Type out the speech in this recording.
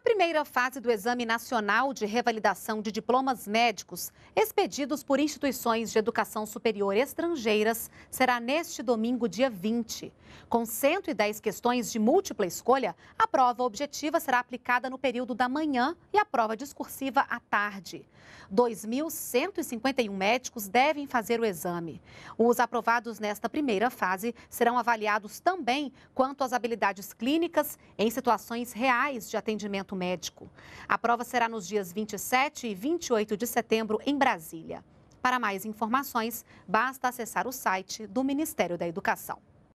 A primeira fase do Exame Nacional de Revalidação de Diplomas Médicos, expedidos por instituições de educação superior estrangeiras, será neste domingo, dia 20. Com 110 questões de múltipla escolha, a prova objetiva será aplicada no período da manhã e a prova discursiva à tarde. 2.151 médicos devem fazer o exame. Os aprovados nesta primeira fase serão avaliados também quanto às habilidades clínicas em situações reais de atendimento atendimento médico. A prova será nos dias 27 e 28 de setembro em Brasília. Para mais informações, basta acessar o site do Ministério da Educação.